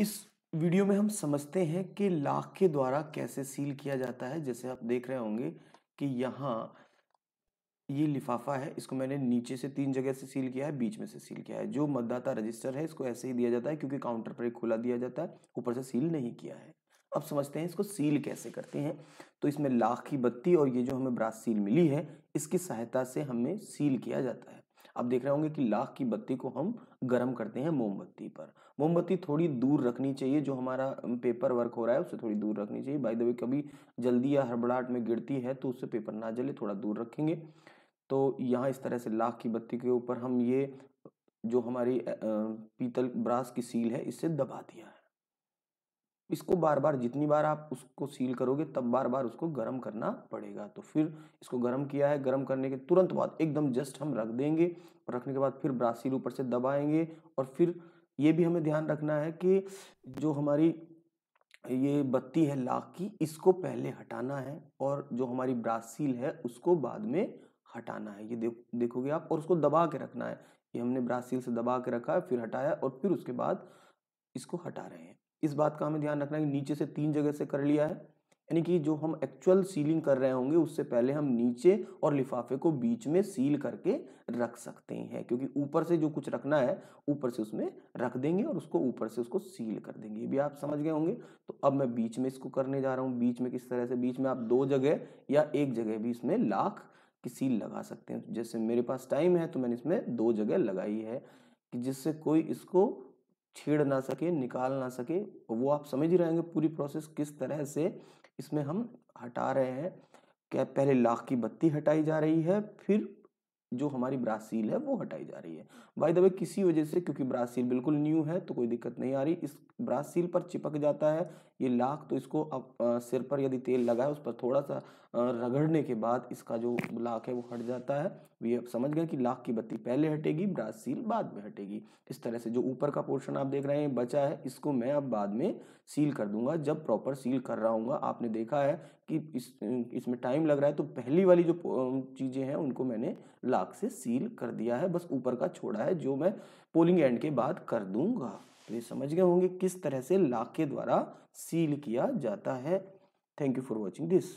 इस वीडियो में हम समझते हैं कि लाख के द्वारा कैसे सील किया जाता है जैसे आप देख रहे होंगे कि यहाँ ये लिफाफा है इसको मैंने नीचे से तीन जगह से सील किया है बीच में से सील किया है जो मतदाता रजिस्टर है इसको ऐसे ही दिया जाता है क्योंकि काउंटर पर खोला दिया जाता है ऊपर से सील नहीं किया है अब समझते हैं इसको सील कैसे करते हैं तो इसमें लाख की बत्ती और ये जो हमें ब्रास सील मिली है इसकी सहायता से हमें सील किया जाता है आप देख रहे होंगे कि लाख की बत्ती को हम गर्म करते हैं मोमबत्ती पर मोमबत्ती थोड़ी दूर रखनी चाहिए जो हमारा पेपर वर्क हो रहा है उससे थोड़ी दूर रखनी चाहिए बाई द वे कभी जल्दी या हड़बड़ाहट में गिरती है तो उससे पेपर ना जले थोड़ा दूर रखेंगे तो यहाँ इस तरह से लाख की बत्ती के ऊपर हम ये जो हमारी पीतल ब्रास की सील है इससे दबा दिया है इसको बार बार जितनी बार आप उसको सील करोगे तब बार बार उसको गर्म करना पड़ेगा तो फिर इसको गर्म किया है गर्म करने के तुरंत बाद एकदम जस्ट हम रख देंगे और रखने के बाद फिर ब्रासिल ऊपर से दबाएंगे और फिर ये भी हमें ध्यान रखना है कि जो हमारी ये बत्ती है लाख की इसको पहले हटाना है और जो हमारी ब्रासील है उसको बाद में हटाना है ये देख देखोगे आप और उसको दबा के रखना है ये हमने ब्रासील से दबा के रखा है फिर हटाया और फिर उसके बाद इसको हटा रहे हैं इस बात का हमें ध्यान रखना है कि नीचे से तीन जगह से कर लिया है यानी कि जो हम एक्चुअल सीलिंग कर रहे होंगे उससे पहले हम नीचे और लिफाफे को बीच में सील करके रख सकते हैं क्योंकि ऊपर से जो कुछ रखना है ऊपर से उसमें रख देंगे और उसको ऊपर से उसको सील कर देंगे ये भी आप समझ गए होंगे तो अब मैं बीच में इसको करने जा रहा हूँ बीच में किस तरह से बीच में आप दो जगह या एक जगह भी इसमें लाख की सील लगा सकते हैं जैसे मेरे पास टाइम है तो मैंने इसमें दो जगह लगाई है कि जिससे कोई इसको छेड़ ना सके निकाल ना सके वो आप समझ ही रहेंगे पूरी प्रोसेस किस तरह से इसमें हम हटा रहे हैं क्या पहले लाख की बत्ती हटाई जा रही है फिर जो हमारी ब्रासील है वो हटाई जा रही है बाय द वे किसी वजह से क्योंकि ब्रासील बिल्कुल न्यू है तो कोई दिक्कत नहीं आ रही इस ब्रासील पर चिपक जाता है ये लाख तो इसको अब सिर पर यदि तेल लगाए उस पर थोड़ा सा रगड़ने के बाद इसका जो लाख है वो हट जाता है ये आप समझ गए कि लाख की बत्ती पहले हटेगी ब्रासील बाद में हटेगी इस तरह से जो ऊपर का पोर्शन आप देख रहे हैं बचा है इसको मैं अब बाद में सील कर दूंगा जब प्रॉपर सील कर रहा हूँ आपने देखा है कि इस इसमें टाइम लग रहा है तो पहली वाली जो चीज़ें हैं उनको मैंने ला लाख से सील कर दिया है बस ऊपर का छोड़ा है जो मैं पोलिंग एंड के बाद कर दूंगा तो ये समझ गए होंगे किस तरह से लाख के द्वारा सील किया जाता है thank you for watching this